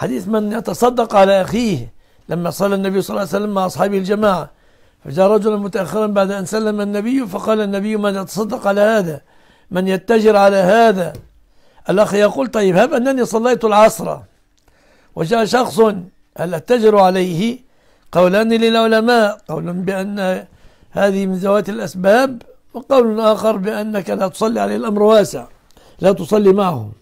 حديث من يتصدق على أخيه لما صلى النبي صلى الله عليه وسلم مع أصحابه الجماعة فجاء رجل متأخرا بعد أن سلم النبي فقال النبي من يتصدق على هذا من يتجر على هذا الأخ يقول طيب هب أنني صليت العصر وجاء شخص هل أتجر عليه قولان للعلماء قول بأن هذه من ذوات الأسباب وقول آخر بأنك لا تصلي عليه الأمر واسع لا تصلي معه